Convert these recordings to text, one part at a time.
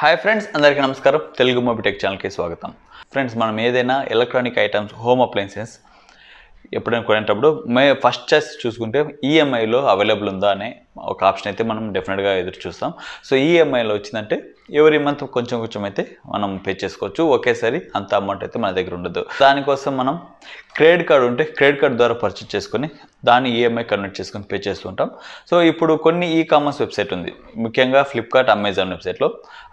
hi friends అందరికీ నమస్కారం తెలుగు మొబిటెక్ ఛానల్కి స్వాగతం ఫ్రెండ్స్ మనం ఏదైనా ఎలక్ట్రానిక్ ఐటమ్స్ హోమ్ అప్లయన్సెస్ ఎప్పుడైనా కొనేటప్పుడు మే ఫస్ట్ చాయిస్ చూసుకుంటే ఈఎంఐలో e అవైలబుల్ ఉందా అనే ఒక ఆప్షన్ అయితే మనం డెఫినెట్గా ఎదురు చూస్తాం సో ఈఎంఐలో e వచ్చిందంటే ఎవరి మంత్ కొంచెం కొంచెం అయితే మనం పే చేసుకోవచ్చు ఒకేసారి అంత అమౌంట్ అయితే మన దగ్గర ఉండదు దానికోసం మనం క్రెడిట్ కార్డు ఉంటే క్రెడిట్ కార్డు ద్వారా పర్చేస్ చేసుకొని దాన్ని ఈఎంఐ e కన్వర్ట్ చేసుకొని పే చేస్తుంటాం సో ఇప్పుడు కొన్ని ఈ కామర్స్ వెబ్సైట్ ఉంది ముఖ్యంగా ఫ్లిప్కార్ట్ అమెజాన్ వెబ్సైట్లో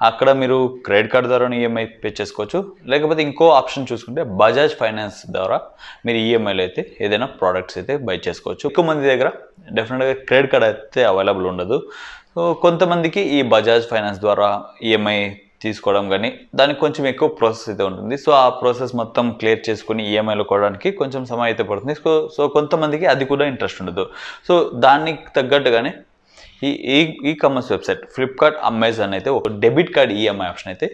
అక్కడ మీరు క్రెడిట్ కార్డు ద్వారా ఈఎంఐ e పే చేసుకోవచ్చు లేకపోతే ఇంకో ఆప్షన్ చూసుకుంటే బజాజ్ ఫైనాన్స్ ద్వారా మీరు ఈఎంఐలో అయితే ఏదైనా ప్రోడక్ట్స్ అయితే బై చేసుకోవచ్చు ఎక్కువ మంది దగ్గర డెఫినెట్గా క్రెడిట్ కార్డ్ అయితే అవైలబుల్ ఉండదు సో కొంతమందికి ఈ బజాజ్ ఫైనాన్స్ ద్వారా ఈఎంఐ e తీసుకోవడం కానీ దానికి కొంచెం ఎక్కువ ప్రాసెస్ అయితే ఉంటుంది సో ఆ ప్రాసెస్ మొత్తం క్లియర్ చేసుకుని ఈఎంఐలో e కోవడానికి కొంచెం సమయం అయితే పడుతుంది సో సో కొంతమందికి అది కూడా ఇంట్రెస్ట్ ఉండదు సో దానికి తగ్గట్టుగానే ఈ e commerce website Flipkart Amazon అయితే ఒక డెబిట్ కార్డ్ ఈఎంఐ ఆప్షన్ అయితే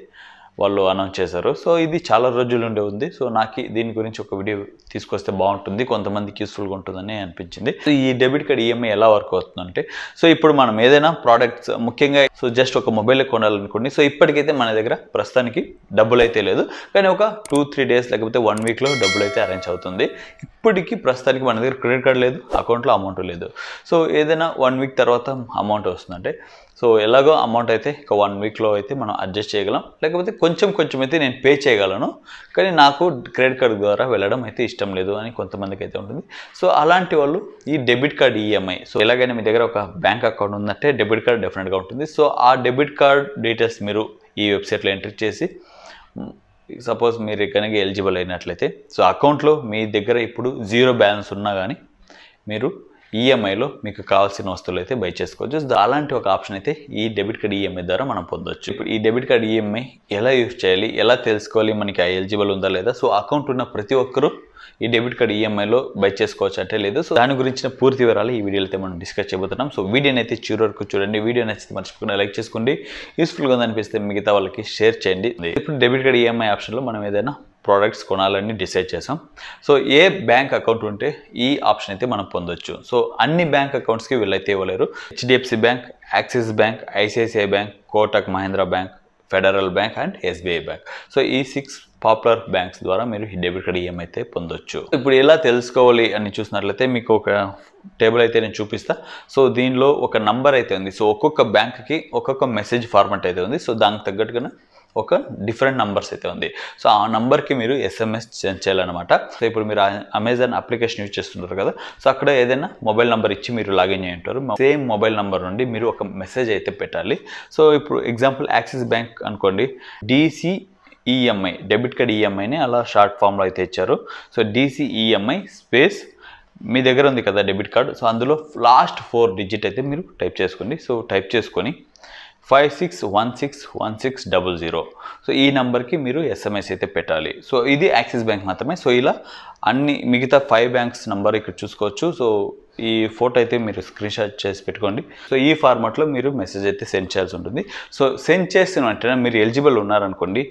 వాళ్ళు అనౌన్స్ చేశారు సో ఇది చాలా రోజులు ఉండే ఉంది సో నాకు దీని గురించి ఒక వీడియో తీసుకొస్తే బాగుంటుంది కొంతమందికి యూస్ఫుల్గా ఉంటుందని అనిపించింది సో ఈ డెబిట్ కార్డ్ ఈఎంఐ ఎలా వర్క్ అవుతుందంటే సో ఇప్పుడు మనం ఏదైనా ప్రోడక్ట్స్ ముఖ్యంగా సో జస్ట్ ఒక మొబైల్ కొనాలనుకోండి సో ఇప్పటికైతే మన దగ్గర ప్రస్తుతానికి డబ్బులు అయితే లేదు కానీ ఒక టూ త్రీ డేస్ లేకపోతే వన్ వీక్లో డబ్బులు అయితే అరేంజ్ అవుతుంది ఇప్పటికీ ప్రస్తుతానికి మన దగ్గర క్రెడిట్ కార్డ్ లేదు అకౌంట్లో అమౌంట్ లేదు సో ఏదైనా వన్ వీక్ తర్వాత అమౌంట్ వస్తుందంటే సో ఎలాగో అమౌంట్ అయితే ఒక వన్ వీక్లో అయితే మనం అడ్జస్ట్ చేయగలం లేకపోతే కొంచెం కొంచెం అయితే నేను పే చేయగలను కానీ నాకు క్రెడిట్ కార్డు ద్వారా వెళ్ళడం అయితే ఇష్టం లేదు అని కొంతమందికి అయితే ఉంటుంది సో అలాంటి వాళ్ళు ఈ డెబిట్ కార్డ్ ఈఎంఐ సో ఎలాగైనా మీ దగ్గర ఒక బ్యాంక్ అకౌంట్ ఉందంటే డెబిట్ కార్డ్ డెఫినెట్గా ఉంటుంది సో ఆ డెబిట్ కార్డ్ డీటెయిల్స్ మీరు ఈ వెబ్సైట్లో ఎంటర్ చేసి సపోజ్ మీరు కనుక ఎలిజిబుల్ అయినట్లయితే సో అకౌంట్లో మీ దగ్గర ఇప్పుడు జీరో బ్యాలెన్స్ ఉన్నా కానీ మీరు ఈఎంఐలో e మీకు కావాల్సిన వస్తువులు అయితే బై చేసుకోవచ్చు అలాంటి ఒక ఆప్షన్ అయితే ఈ డెబిట్ కార్డ్ ఈఎంఐ ద్వారా మనం పొందొచ్చు ఇప్పుడు ఈ డెబిట్ కార్డ్ ఈఎంఐ ఎలా యూజ్ చేయాలి ఎలా తెలుసుకోవాలి మనకి ఎలిజిబుల్ ఉందా లేదా సో అకౌంట్ ఉన్న ప్రతి ఒక్కరూ ఈ డెబిట్ కార్డ్ ఈఎంఐలో బై చేసుకోవచ్చు అంటే లేదు సో దాని గురించిన పూర్తి వివరాలు ఈ వీడియో అయితే మనం డిస్కస్ చేయబోతున్నాం సో వీడియోని అయితే చివరి వరకు చూడండి వీడియో నచ్చితే మర్చిపోకుండా లైక్ చేసుకోండి యూస్ఫుల్గా అనిపిస్తే మిగతా వాళ్ళకి షేర్ చేయండి ఇప్పుడు డెబిట్ కార్డ్ ఈఎంఐ ఆప్షన్లో మనం ఏదైనా ప్రోడక్ట్స్ కొనాలని డిసైడ్ చేసాం సో ఏ బ్యాంక్ అకౌంట్ ఉంటే ఈ ఆప్షన్ అయితే మనం పొందొచ్చు సో అన్ని బ్యాంక్ అకౌంట్స్కి వీళ్ళైతే ఇవ్వలేరు HDFC bank Axis bank ICICI bank Kotak Mahindra bank Federal bank and SBI bank so ఈ సిక్స్ పాపులర్ బ్యాంక్స్ ద్వారా మీరు డెబిట్ కార్డ్ ఏమైతే అయితే పొందొచ్చు ఇప్పుడు ఎలా తెలుసుకోవాలి అని చూసినట్లయితే మీకు ఒక టేబుల్ అయితే నేను చూపిస్తా సో దీనిలో ఒక నంబర్ అయితే ఉంది సో ఒక్కొక్క బ్యాంక్కి ఒక్కొక్క మెసేజ్ ఫార్మాట్ అయితే ఉంది సో దానికి తగ్గట్టుగా ఒక డిఫరెంట్ నంబర్స్ అయితే ఉంది సో ఆ నంబర్కి మీరు ఎస్ఎంఎస్ చేయాలన్నమాట సో ఇప్పుడు మీరు అమెజాన్ అప్లికేషన్ యూజ్ చేస్తుంటారు కదా సో అక్కడ ఏదైనా మొబైల్ నెంబర్ ఇచ్చి మీరు లాగిన్ ఉంటారు సేమ్ మొబైల్ నెంబర్ నుండి మీరు ఒక మెసేజ్ అయితే పెట్టాలి సో ఇప్పుడు ఎగ్జాంపుల్ యాక్సిస్ బ్యాంక్ అనుకోండి డీసీ ఈఎంఐ డెబిట్ కార్డ్ ఈఎంఐని అలా షార్ట్ ఫామ్లో అయితే ఇచ్చారు సో డీసీ ఈఎంఐ స్పేస్ మీ దగ్గర ఉంది కదా డెబిట్ కార్డ్ సో అందులో లాస్ట్ ఫోర్ డిజిట్ అయితే మీరు టైప్ చేసుకోండి సో టైప్ చేసుకొని five six one six one six double zero so ఈ నెంబర్కి మీరు ఎస్ఎంఎస్ అయితే పెట్టాలి సో ఇది యాక్సిస్ బ్యాంక్ మాత్రమే సో ఇలా అన్ని మిగతా ఫైవ్ బ్యాంక్స్ నెంబర్ ఇక్కడ చూసుకోవచ్చు సో ఈ ఫోటో అయితే మీరు స్క్రీన్ షాట్ చేసి పెట్టుకోండి సో ఈ ఫార్మాట్లో మీరు మెసేజ్ అయితే సెండ్ చేయాల్సి ఉంటుంది సో సెండ్ చేసిన వెంటనే మీరు ఎలిజిబుల్ ఉన్నారనుకోండి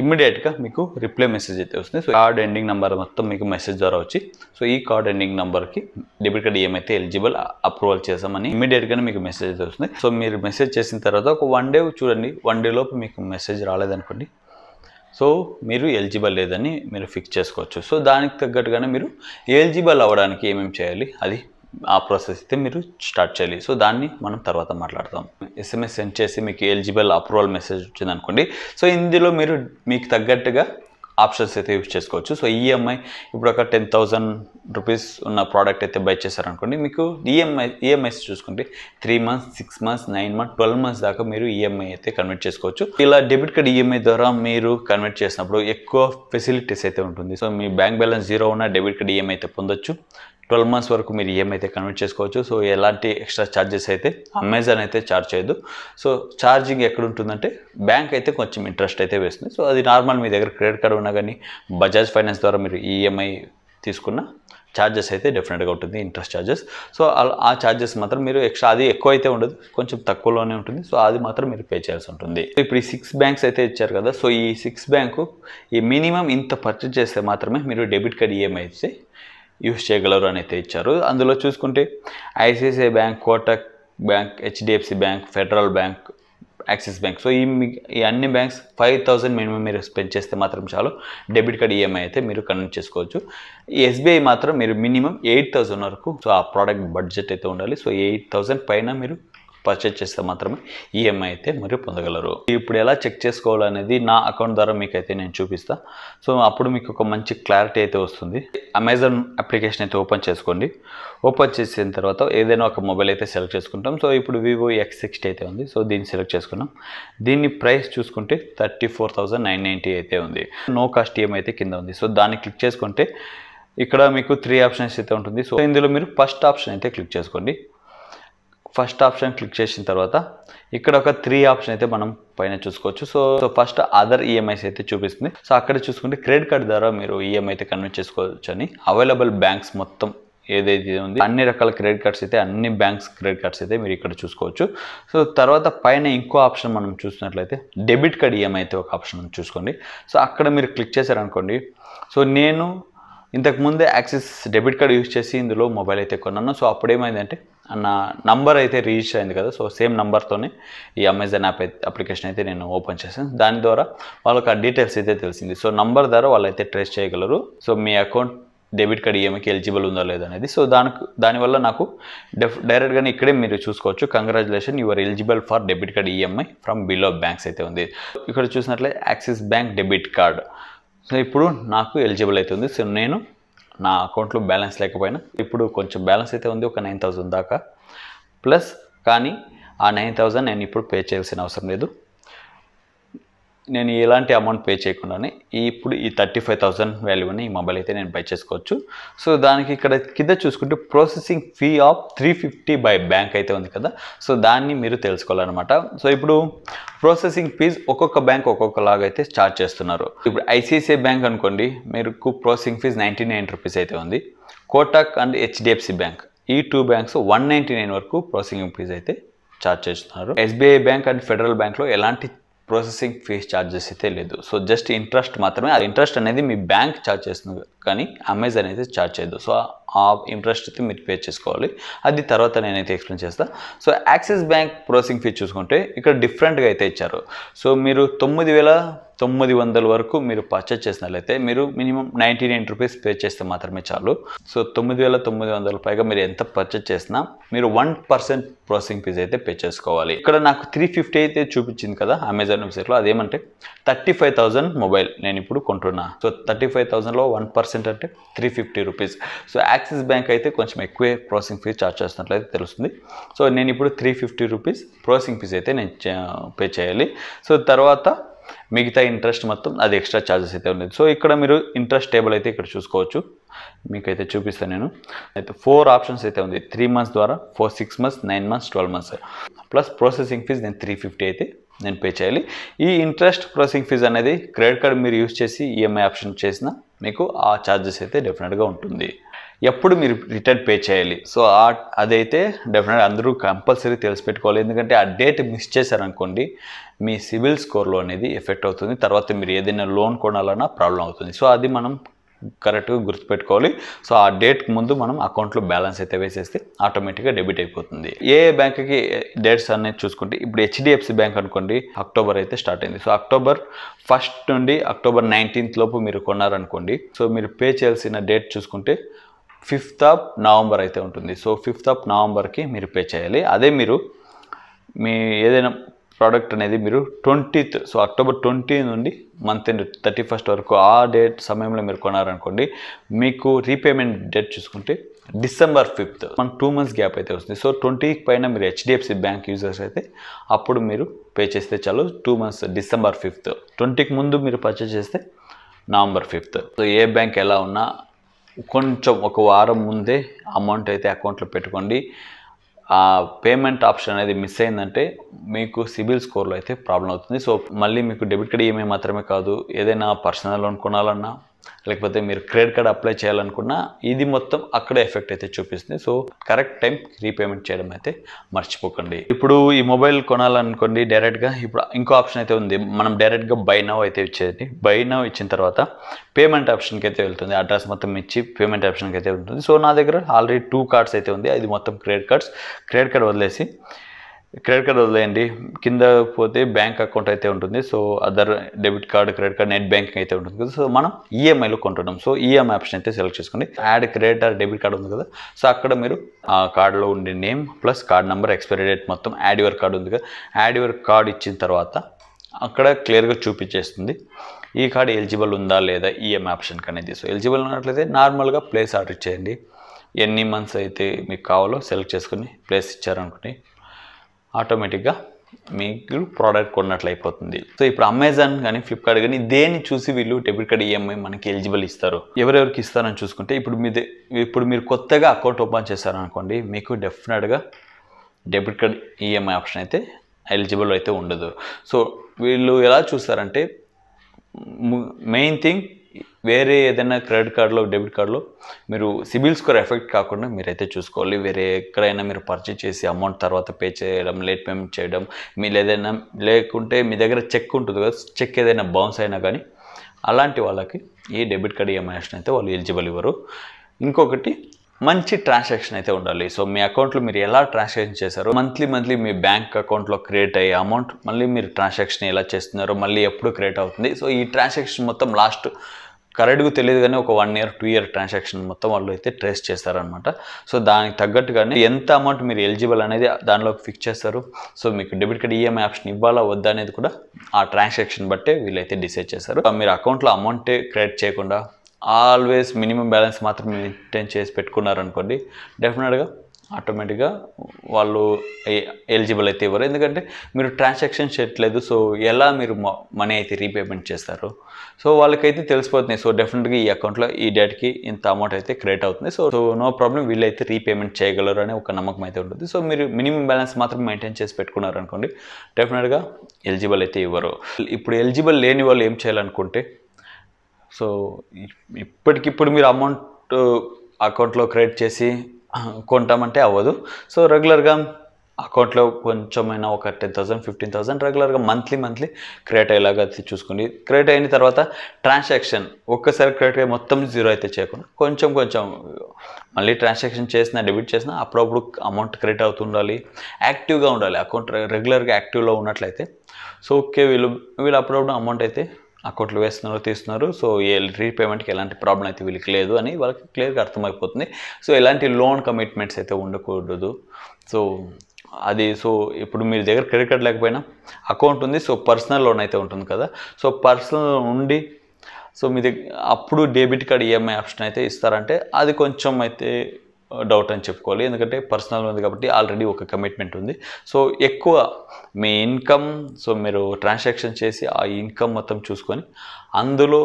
ఇమ్మీడియట్గా మీకు రిప్లై మెసేజ్ అయితే వస్తుంది సో కార్డ్ ఎండింగ్ నెంబర్ మొత్తం మీకు మెసేజ్ ద్వారా వచ్చి సో ఈ కార్డ్ ఎండింగ్ నెంబర్కి డెబిట్ కార్డ్ ఏమైతే ఎలిజిబుల్ అప్రూవల్ చేసామని ఇమీడియట్గానే మీకు మెసేజ్ అయితే వస్తుంది సో మీరు మెసేజ్ చేసిన తర్వాత ఒక వన్ డే చూడండి వన్ డే లోపు మీకు మెసేజ్ రాలేదనుకోండి సో మీరు ఎలిజిబుల్ లేదని మీరు ఫిక్స్ చేసుకోవచ్చు సో దానికి తగ్గట్టుగానే మీరు ఎలిజిబుల్ అవ్వడానికి ఏమేమి చేయాలి అది ఆ ప్రాసెస్ అయితే మీరు స్టార్ట్ చేయాలి సో దాన్ని మనం తర్వాత మాట్లాడతాం ఎస్ఎంఎస్ సెండ్ చేసి మీకు ఎలిజిబుల్ అప్రూవల్ మెసేజ్ వచ్చింది అనుకోండి సో ఇందులో మీరు మీకు తగ్గట్టుగా ఆప్షన్స్ అయితే యూజ్ చేసుకోవచ్చు సో ఈఎంఐ e ఇప్పుడు ఒక టెన్ థౌజండ్ రూపీస్ ఉన్న ప్రోడక్ట్ అయితే బై చేశారనుకోండి మీకు ఈఎంఐ e ఈఎంఐస్ e చూసుకుంటే three months six months nine month twelve months దాకా మీరు ఈఎంఐ అయితే కన్వర్ట్ చేసుకోవచ్చు ఇలా డెబిట్ కార్డ్ ఈఎంఐ ద్వారా మీరు కన్వర్ట్ చేసినప్పుడు ఎక్కువ ఫెసిలిటీస్ అయితే ఉంటుంది సో మీ బ్యాంక్ బ్యాలెన్స్ జీరో ఉన్న డెబిట్ కార్డ్ ఈఎంఐ అయితే పొందొచ్చు ట్వెల్వ్ మంత్స్ వరకు మీరు ఏమైతే e కన్వర్ట్ చేసుకోవచ్చు సో ఎలాంటి ఎక్స్ట్రా ఛార్జెస్ అయితే అమెజాన్ అయితే ఛార్జ్ చేయదు సో ఛార్జింగ్ ఎక్కడ ఉంటుందంటే బ్యాంక్ అయితే కొంచెం ఇంట్రెస్ట్ అయితే వేస్తుంది సో అది నార్మల్ మీ దగ్గర క్రెడిట్ కార్డు ఉన్నా కానీ బజాజ్ ఫైనాన్స్ ద్వారా మీరు ఈఎంఐ e తీసుకున్న ఛార్జెస్ అయితే డెఫినెట్గా ఉంటుంది ఇంట్రెస్ట్ ఛార్జెస్ సో ఆ ఛార్జెస్ మాత్రం మీరు ఎక్స్ట్రా అది ఎక్కువ అయితే ఉండదు కొంచెం తక్కువలోనే ఉంటుంది సో అది మాత్రం మీరు పే చేయాల్సి ఉంటుంది ఇప్పుడు ఈ సిక్స్ బ్యాంక్స్ అయితే ఇచ్చారు కదా సో ఈ సిక్స్ బ్యాంకు ఈ మినిమం ఇంత పర్చేజ్ చేస్తే మాత్రమే మీరు డెబిట్ కార్డ్ ఈఎంఐ అయితే యూస్ చేయగలరు అని అయితే ఇచ్చారు అందులో చూసుకుంటే ICICI bank Kotak bank HDFC bank Federal bank Axis bank so ఈ ఈ అన్ని బ్యాంక్స్ ఫైవ్ థౌసండ్ మినిమం మీరు స్పెండ్ చేస్తే మాత్రం చాలు డెబిట్ కార్డ్ ఈఎంఐ అయితే మీరు కన్వెక్ట్ చేసుకోవచ్చు ఎస్బీఐ మాత్రం మీరు మినిమం ఎయిట్ థౌసండ్ వరకు సో ఆ ప్రోడక్ట్ బడ్జెట్ అయితే ఉండాలి సో ఎయిట్ థౌసండ్ పైన మీరు పర్చేజ్ చేస్తే మాత్రమే ఈఎంఐ e అయితే మరియు పొందగలరు ఇప్పుడు ఎలా చెక్ చేసుకోవాలనేది నా అకౌంట్ ద్వారా మీకు అయితే నేను చూపిస్తాను సో అప్పుడు మీకు ఒక మంచి క్లారిటీ అయితే వస్తుంది అమెజాన్ అప్లికేషన్ అయితే ఓపెన్ చేసుకోండి ఓపెన్ చేసిన తర్వాత ఏదైనా ఒక మొబైల్ అయితే సెలెక్ట్ చేసుకుంటాం సో ఇప్పుడు వివో ఎక్స్ సిక్స్టీ అయితే ఉంది సో దీన్ని సెలెక్ట్ చేసుకున్నాం దీన్ని ప్రైస్ చూసుకుంటే థర్టీ ఫోర్ నైన్ అయితే ఉంది నో కాస్ట్ ఈఎం అయితే కింద ఉంది సో దాన్ని క్లిక్ చేసుకుంటే ఇక్కడ మీకు త్రీ ఆప్షన్స్ అయితే ఉంటుంది సో ఇందులో మీరు ఫస్ట్ ఆప్షన్ అయితే క్లిక్ చేసుకోండి ఫస్ట్ ఆప్షన్ క్లిక్ చేసిన తర్వాత ఇక్కడ ఒక త్రీ ఆప్షన్ అయితే మనం పైన చూసుకోవచ్చు so so first other EMIs e అయితే చూపిస్తుంది సో అక్కడ చూసుకుంటే క్రెడిట్ కార్డ్ ద్వారా మీరు ఈఎంఐ e అయితే కన్వర్ట్ చేసుకోవచ్చు అని అవైలబుల్ బ్యాంక్స్ మొత్తం ఏదైతే ఉంది అన్ని రకాల క్రెడిట్ కార్డ్స్ అయితే అన్ని బ్యాంక్స్ క్రెడిట్ కార్డ్స్ అయితే మీరు ఇక్కడ చూసుకోవచ్చు సో తర్వాత పైన ఇంకో ఆప్షన్ మనం చూసినట్లయితే డెబిట్ కార్డ్ ఈఎంఐ e అయితే ఒక ఆప్షన్ చూసుకోండి సో అక్కడ మీరు క్లిక్ చేశారనుకోండి సో నేను ఇంతకుముందే యాక్సిస్ డెబిట్ కార్డ్ యూస్ చేసి ఇందులో మొబైల్ అయితే కొన్నాను సో అప్పుడు ఏమైందంటే అన్న నంబర్ అయితే రిజిస్టర్ అయింది కదా సో సేమ్ నంబర్తోనే ఈ అమెజాన్ యాప్ అప్లికేషన్ అయితే నేను ఓపెన్ చేశాను దాని ద్వారా వాళ్ళకి ఆ డీటెయిల్స్ అయితే తెలిసింది సో నంబర్ ద్వారా వాళ్ళు అయితే ట్రేస్ చేయగలరు సో మీ అకౌంట్ డెబిట్ కార్డ్ ఈఎంఐకి ఎలిజిబుల్ ఉందో లేదో అనేది సో దానికి దానివల్ల నాకు డెఫ్ డైరెక్ట్గానే ఇక్కడే మీరు చూసుకోవచ్చు congratulation your eligible for debit card EMI from below banks అయితే ఉంది ఇక్కడ చూసినట్లయితే Axis bank debit card so ఇప్పుడు నాకు ఎలిజిబుల్ అయితే ఉంది సో నేను నా అకౌంట్లో బ్యాలెన్స్ లేకపోయినా ఇప్పుడు కొంచెం బ్యాలెన్స్ అయితే ఉంది ఒక నైన్ థౌజండ్ దాకా ప్లస్ కానీ ఆ నైన్ థౌజండ్ నేను ఇప్పుడు పే చేయాల్సిన అవసరం లేదు నేను ఎలాంటి అమౌంట్ పే చేయకుండానే ఇప్పుడు ఈ థర్టీ ఫైవ్ థౌసండ్ వాల్యూని ఈ మొబైల్ అయితే నేను బై చేసుకోవచ్చు సో దానికి ఇక్కడ కింద చూసుకుంటే processing fee of three fifty by bank అయితే ఉంది కదా సో దాన్ని మీరు తెలుసుకోవాలన్నమాట సో ఇప్పుడు ప్రాసెసింగ్ ఫీజ్ ఒక్కొక్క బ్యాంక్ ఒక్కొక్కలాగా అయితే ఛార్జ్ చేస్తున్నారు ఇప్పుడు ఐసిఐసిఐ బ్యాంక్ అనుకోండి మీకు processing fees ninety nine rupees అయితే ఉంది కోటాక్ అండ్ హెచ్డిఎఫ్సి బ్యాంక్ ఈ two banks one ninety nine వరకు ప్రాసెసింగ్ ఫీజ్ అయితే ఛార్జ్ చేస్తున్నారు ఎస్బీఐ బ్యాంక్ అండ్ ఫెడరల్ బ్యాంక్లో ఎలాంటి ప్రాసెసింగ్ ఫీజ్ ఛార్జెస్ అయితే లేదు సో జస్ట్ ఇంట్రెస్ట్ మాత్రమే ఆ ఇంట్రెస్ట్ అనేది మీ బ్యాంక్ ఛార్జ్ చేస్తుంది కానీ అమెజాన్ అయితే ఛార్జ్ చేయదు సో ఆ ఇంట్రెస్ట్ అయితే మీరు పే చేసుకోవాలి అది తర్వాత నేనైతే ఎక్స్ప్లెయిన్ చేస్తాను so Axis bank processing fee చూసుకుంటే ఇక్కడ డిఫరెంట్గా అయితే ఇచ్చారు సో మీరు తొమ్మిది వేల తొమ్మిది వందల వరకు మీరు పర్చేస్ చేసినట్లయితే మీరు minimum ninety nine rupees pay చేస్తే మాత్రమే చాలు సో తొమ్మిది వేల తొమ్మిది వందల పైగా మీరు ఎంత పర్చేస్ చేసినా మీరు వన్ పర్సెంట్ ప్రాసెసింగ్ ఫీజ్ అయితే పే చేసుకోవాలి ఇక్కడ నాకు త్రీ ఫిఫ్టీ అయితే చూపించింది కదా అమెజాన్ వెబ్సైట్లో అదేమంటే థర్టీ ఫైవ్ థౌజండ్ మొబైల్ నేను ఇప్పుడు కొంటున్నా సో థర్టీ ఫైవ్ థౌజండ్లో వన్ పర్సెంట్ అంటే three fifty rupees so Axis bank అయితే కొంచెం ఎక్కువే ప్రాసెసింగ్ ఫీజ్ చార్జ్ చేస్తున్నట్లయితే తెలుస్తుంది సో నేను ఇప్పుడు three fifty rupees processing fees అయితే నేను పే చేయాలి సో తర్వాత మిగతా ఇంట్రెస్ట్ మొత్తం అది ఎక్స్ట్రా ఛార్జెస్ అయితే ఉండేది సో ఇక్కడ మీరు ఇంట్రెస్ట్ టేబుల్ అయితే ఇక్కడ చూసుకోవచ్చు మీకైతే చూపిస్తాను నేను అయితే ఫోర్ ఆప్షన్స్ అయితే ఉంది త్రీ మంత్స్ ద్వారా four six months nine months twelve months plus processing fees నేను త్రీ ఫిఫ్టీ అయితే నేను పే చేయాలి ఈ ఇంట్రెస్ట్ ప్రాసెసింగ్ ఫీజ్ అనేది క్రెడిట్ కార్డ్ మీరు యూజ్ చేసి ఈఎంఐ ఆప్షన్ చేసిన మీకు ఆ ఛార్జెస్ అయితే డెఫినెట్గా ఉంటుంది ఎప్పుడు మీరు రిటర్న్ పే చేయాలి సో ఆ అదైతే డెఫినెట్ అందరూ కంపల్సరీ పెట్టుకోవాలి ఎందుకంటే ఆ డేట్ మిస్ చేశారనుకోండి మీ సివిల్ స్కోర్లో అనేది ఎఫెక్ట్ అవుతుంది తర్వాత మీరు ఏదైనా లోన్ కొనాలన్నా ప్రాబ్లం అవుతుంది సో అది మనం కరెక్ట్గా గుర్తుపెట్టుకోవాలి సో ఆ డేట్కి ముందు మనం అకౌంట్లో బ్యాలెన్స్ అయితే వేసేస్తే ఆటోమేటిక్గా డెబిట్ అయిపోతుంది ఏ బ్యాంక్కి డేట్స్ అనేది చూసుకుంటే ఇప్పుడు హెచ్డిఎఫ్సి బ్యాంక్ అనుకోండి అక్టోబర్ అయితే స్టార్ట్ అయింది సో అక్టోబర్ ఫస్ట్ నుండి అక్టోబర్ నైన్టీన్త్ లోపు మీరు కొన్నారనుకోండి సో మీరు పే చేయాల్సిన డేట్ చూసుకుంటే ఫిఫ్త్ ఆఫ్ నవంబర్ అయితే ఉంటుంది సో ఫిఫ్త్ ఆఫ్ నవంబర్కి మీరు పే చేయాలి అదే మీరు మీ ఏదైనా ప్రోడక్ట్ అనేది మీరు ట్వంటీత్ సో అక్టోబర్ ట్వంటీ నుండి మంత్ ఎండ్ థర్టీ ఫస్ట్ వరకు ఆ డేట్ సమయంలో మీరు కొనారనుకోండి మీకు రీపేమెంట్ డేట్ చూసుకుంటే డిసెంబర్ ఫిఫ్త్ మన టూ మంత్స్ గ్యాప్ అయితే వస్తుంది సో ట్వంటీ పైన మీరు హెచ్డిఎఫ్సి బ్యాంక్ యూజర్స్ అయితే అప్పుడు మీరు పే చేస్తే చాలు టూ మంత్స్ డిసెంబర్ ఫిఫ్త్ ట్వంటీకి ముందు మీరు పర్చేస్ చేస్తే నవంబర్ ఫిఫ్త్ సో ఏ బ్యాంక్ ఎలా ఉన్నా కొంచెం ఒక వారం ముందే అమౌంట్ అయితే అకౌంట్లో పెట్టుకోండి ఆ పేమెంట్ ఆప్షన్ అనేది మిస్ అయిందంటే మీకు సిబిల్ స్కోర్లో అయితే ప్రాబ్లం అవుతుంది సో మళ్ళీ మీకు డెబిట్ కార్డ్ ఈఎంఐ మాత్రమే కాదు ఏదైనా పర్సనల్ లోన్ కొనాలన్నా లేకపోతే మీరు క్రెడిట్ కార్డ్ అప్లై చేయాలనుకున్నా ఇది మొత్తం అక్కడే ఎఫెక్ట్ అయితే చూపిస్తుంది సో కరెక్ట్ టైం రీపేమెంట్ చేయడం అయితే మర్చిపోకండి ఇప్పుడు ఈ మొబైల్ కొనాలనుకోండి డైరెక్ట్గా ఇప్పుడు ఇంకో ఆప్షన్ అయితే ఉంది మనం డైరెక్ట్గా బై నవ్ అయితే ఇచ్చేది బై నవ్ ఇచ్చిన తర్వాత పేమెంట్ ఆప్షన్కి అయితే వెళ్తుంది అడ్రస్ మొత్తం ఇచ్చి పేమెంట్ ఆప్షన్కి అయితే ఉంటుంది సో నా దగ్గర ఆల్రెడీ టూ కార్డ్స్ అయితే ఉంది అది మొత్తం క్రెడిట్ కార్డ్స్ క్రెడిట్ కార్డ్ వదిలేసి క్రెడిట్ కార్డ్ వదిలేయండి కింద పోతే బ్యాంక్ అకౌంట్ అయితే ఉంటుంది so other debit card credit card net banking అయితే ఉంటుంది కదా సో మనం ఈఎంఐలో e కొంటున్నాం సో ఈఎంఐ e ఆప్షన్ అయితే సెలెక్ట్ చేసుకోండి add credit or debit card ఉంది కదా సో అక్కడ మీరు ఆ కార్డులో ఉండే name plus card number expiry date మొత్తం యాడ్ యువర్ కార్డు ఉంది కదా యాడ్ యువర్ కార్డు ఇచ్చిన తర్వాత అక్కడ క్లియర్గా చూపించేస్తుంది ఈ కార్డు ఎలిజిబుల్ ఉందా లేదా ఈఎంఐ e ఆప్షన్ కనేది సో ఎలిజిబుల్ ఉన్నట్లయితే నార్మల్గా ప్లేస్ ఆర్డర్ ఇచ్చేయండి ఎన్ని మంత్స్ అయితే మీకు కావాలో సెలెక్ట్ చేసుకుని ప్లేస్ ఇచ్చారనుకుని ఆటోమేటిక్గా మీకు ప్రోడక్ట్ కొన్నట్లు అయిపోతుంది సో ఇప్పుడు అమెజాన్ కానీ ఫ్లిప్కార్ట్ కానీ దేన్ని చూసి వీళ్ళు డెబిట్ కార్డ్ ఈఎంఐ e మనకి ఎలిజిబుల్ ఇస్తారు ఎవరెవరికి ఇస్తారని చూసుకుంటే ఇప్పుడు మీ ఇప్పుడు మీరు కొత్తగా అకౌంట్ ఓపెన్ చేశారనుకోండి మీకు డెఫినెట్గా debit card EMI e option అయితే ఎలిజిబుల్ అయితే ఉండదు సో వీళ్ళు ఎలా చూస్తారంటే మెయిన్ థింగ్ వేరే ఏదైనా క్రెడిట్ కార్డులో డెబిట్ కార్డులో మీరు సిబిల్ స్కోర్ ఎఫెక్ట్ కాకుండా మీరైతే చూసుకోవాలి వేరే ఎక్కడైనా మీరు పర్చేజ్ చేసి అమౌంట్ తర్వాత పే చేయడం లేట్ పేమెంట్ చేయడం మీరు ఏదైనా లేకుంటే మీ దగ్గర చెక్ ఉంటుంది కదా చెక్ ఏదైనా బౌన్స్ అయినా కానీ అలాంటి వాళ్ళకి ఈ డెబిట్ కార్డ్ ఈఎంఐషన్ అయితే వాళ్ళు ఎలిజిబుల్ ఇవ్వరు ఇంకొకటి మంచి ట్రాన్సాక్షన్ అయితే ఉండాలి సో మీ అకౌంట్లో మీరు ఎలా ట్రాన్సాక్షన్ చేశారో మంత్లీ మంత్లీ మీ బ్యాంక్ అకౌంట్లో క్రియేట్ అయ్యే అమౌంట్ మళ్ళీ మీరు ట్రాన్సాక్షన్ ఎలా చేస్తున్నారో మళ్ళీ ఎప్పుడు క్రియేట్ అవుతుంది సో ఈ ట్రాన్సాక్షన్ మొత్తం లాస్ట్ కరెక్ట్గా తెలియదు కానీ ఒక one year two year transaction మొత్తం వాళ్ళు అయితే ట్రేస్ చేస్తారనమాట సో దానికి తగ్గట్టుగానే ఎంత అమౌంట్ మీరు ఎలిజిబుల్ అనేది దానిలో ఫిక్స్ చేస్తారు సో మీకు డెబిట్ కార్డ్ ఈఎంఐ ఆప్షన్ ఇవ్వాలా వద్దా అనేది కూడా ఆ ట్రాన్సాక్షన్ బట్టే వీళ్ళైతే డిసైడ్ చేస్తారు మీరు అకౌంట్లో అమౌంటే క్రియేట్ చేయకుండా ఆల్వేస్ మినిమం బ్యాలెన్స్ మాత్రం మెయింటైన్ చేసి పెట్టుకున్నారనుకోండి డెఫినెట్గా ఆటోమేటిక్గా వాళ్ళు ఎలిజిబుల్ అయితే ఇవ్వరు ఎందుకంటే మీరు ట్రాన్సాక్షన్ చేయట్లేదు సో ఎలా మీరు మనీ అయితే రీపేమెంట్ చేస్తారు సో వాళ్ళకైతే తెలిసిపోతున్నాయి సో డెఫినెట్గా ఈ అకౌంట్లో ఈ డేట్కి ఇంత అమౌంట్ అయితే క్రియేట్ అవుతుంది సో సో నో ప్రాబ్లం వీళ్ళైతే రీపేమెంట్ చేయగలరు అనే ఒక నమ్మకం అయితే ఉంటుంది సో మీరు మినిమం బ్యాలెన్స్ మాత్రం మెయింటైన్ చేసి పెట్టుకున్నారు అనుకోండి డెఫినెట్గా ఎలిజిబుల్ అయితే ఇవ్వరు ఇప్పుడు ఎలిజిబుల్ లేని వాళ్ళు ఏం చేయాలనుకుంటే సో ఇప్పటికిప్పుడు మీరు అమౌంట్ అకౌంట్లో క్రియేట్ చేసి కొంటామంటే అవ్వదు సో రెగ్యులర్గా అకౌంట్లో కొంచెమైనా ఒక టెన్ థౌసండ్ ఫిఫ్టీన్ థౌసండ్ రెగ్యులర్గా మంత్లీ మంత్లీ క్రియేట్ అయ్యేలాగా చూసుకోండి క్రియేట్ అయిన తర్వాత ట్రాన్సాక్షన్ ఒక్కసారి క్రియేట్ అయ్యి మొత్తం జీరో అయితే చేయకుండా కొంచెం కొంచెం మళ్ళీ ట్రాన్సాక్షన్ చేసినా డెబిట్ చేసినా అప్పుడప్పుడు అమౌంట్ క్రియేట్ అవుతుండాలి యాక్టివ్గా ఉండాలి అకౌంట్ రెగ్యులర్గా యాక్టివ్లో ఉన్నట్లయితే సో ఓకే వీళ్ళు వీళ్ళు అప్పుడప్పుడు అమౌంట్ అయితే అకౌంట్లు వేస్తున్నారు తీస్తున్నారు సో ఏ రీపేమెంట్కి ఎలాంటి ప్రాబ్లం అయితే వీళ్ళకి లేదు అని వాళ్ళకి క్లియర్గా అర్థమైపోతుంది సో ఎలాంటి లోన్ కమిట్మెంట్స్ అయితే ఉండకూడదు సో అది సో ఇప్పుడు మీ దగ్గర క్రెడిట్ కార్డ్ లేకపోయినా అకౌంట్ ఉంది సో పర్సనల్ లోన్ అయితే ఉంటుంది కదా సో పర్సనల్ ఉండి సో మీ దగ్గర అప్పుడు డెబిట్ కార్డ్ ఈఎంఐ ఆప్షన్ అయితే ఇస్తారంటే అది కొంచెం అయితే డౌట్ అని చెప్పుకోవాలి ఎందుకంటే పర్సనల్ ఉంది కాబట్టి ఆల్రెడీ ఒక కమిట్మెంట్ ఉంది సో ఎక్కువ మీ ఇన్కమ్ సో మీరు ట్రాన్సాక్షన్ చేసి ఆ ఇన్కమ్ మొత్తం చూసుకొని అందులో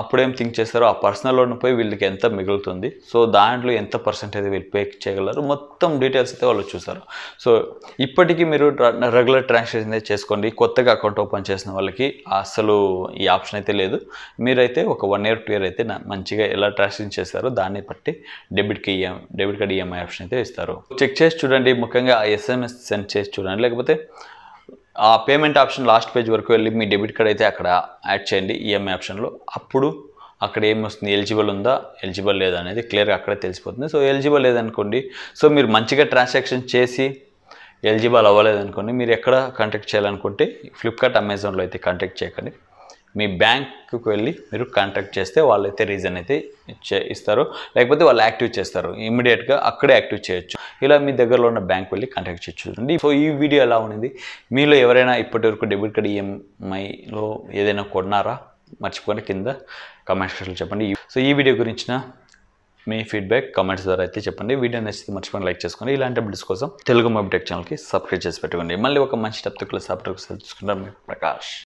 అప్పుడేం థింక్ చేస్తారో ఆ పర్సనల్ లోన్ పోయి వీళ్ళకి ఎంత మిగులుతుంది సో దాంట్లో ఎంత అయితే వీళ్ళు పే చేయగలరు మొత్తం డీటెయిల్స్ అయితే వాళ్ళు చూస్తారు సో ఇప్పటికీ మీరు రెగ్యులర్ ట్రాన్సాక్షన్ అయితే చేసుకోండి కొత్తగా అకౌంట్ ఓపెన్ చేసిన వాళ్ళకి అసలు ఈ ఆప్షన్ అయితే లేదు మీరైతే ఒక వన్ ఇయర్ టూ ఇయర్ అయితే మంచిగా ఎలా ట్రాన్సాక్షన్ చేస్తారో దాన్ని బట్టి డెబిట్కి ఈఎం డెబిట్ కార్డ్ ఈఎంఐ ఆప్షన్ అయితే ఇస్తారు చెక్ చేసి చూడండి ముఖ్యంగా ఎస్ఎంఎస్ సెండ్ చేసి చూడండి లేకపోతే ఆ పేమెంట్ ఆప్షన్ లాస్ట్ పేజ్ వరకు వెళ్ళి మీ డెబిట్ కార్డ్ అయితే అక్కడ యాడ్ చేయండి ఈఎంఐ ఆప్షన్లో అప్పుడు అక్కడ ఏమొస్తుంది ఎలిజిబుల్ ఉందా ఎలిజిబుల్ లేదా అనేది క్లియర్గా అక్కడే తెలిసిపోతుంది సో ఎలిజిబుల్ లేదనుకోండి సో మీరు మంచిగా ట్రాన్సాక్షన్ చేసి ఎలిజిబుల్ అవ్వలేదనుకోండి మీరు ఎక్కడ కాంటాక్ట్ చేయాలనుకుంటే ఫ్లిప్కార్ట్ అమెజాన్లో అయితే కాంటాక్ట్ చేయకండి మీ బ్యాంకుకు వెళ్ళి మీరు కాంటాక్ట్ చేస్తే వాళ్ళు అయితే రీజన్ అయితే ఇస్తారు లేకపోతే వాళ్ళు యాక్టివ్ చేస్తారు ఇమీడియట్గా అక్కడే యాక్టివ్ చేయొచ్చు ఇలా మీ దగ్గరలో ఉన్న బ్యాంక్ వెళ్ళి కాంటాక్ట్ చేయొచ్చు అండి సో ఈ వీడియో ఎలా ఉన్నది మీలో ఎవరైనా ఇప్పటివరకు డెబిట్ కార్డ్ ఈఎంఐలో ఏదైనా కొన్నారా మర్చిపోయిన కింద కమెంట్ సెక్షన్లో చెప్పండి సో ఈ వీడియో గురించిన మీ ఫీడ్బ్యాక్ కమెంట్స్ ద్వారా అయితే చెప్పండి వీడియో నచ్చితే మర్చిపోయిన లైక్ చేసుకోండి ఇలాంటి అప్డేట్స్ కోసం తెలుగు టెక్ ఛానల్కి సబ్స్క్రైబ్ చేసి పెట్టుకోండి మళ్ళీ ఒక మంచి టప్తికుల సాఫ్ట్వేర్ తెలుసుకుంటాం ప్రకాష్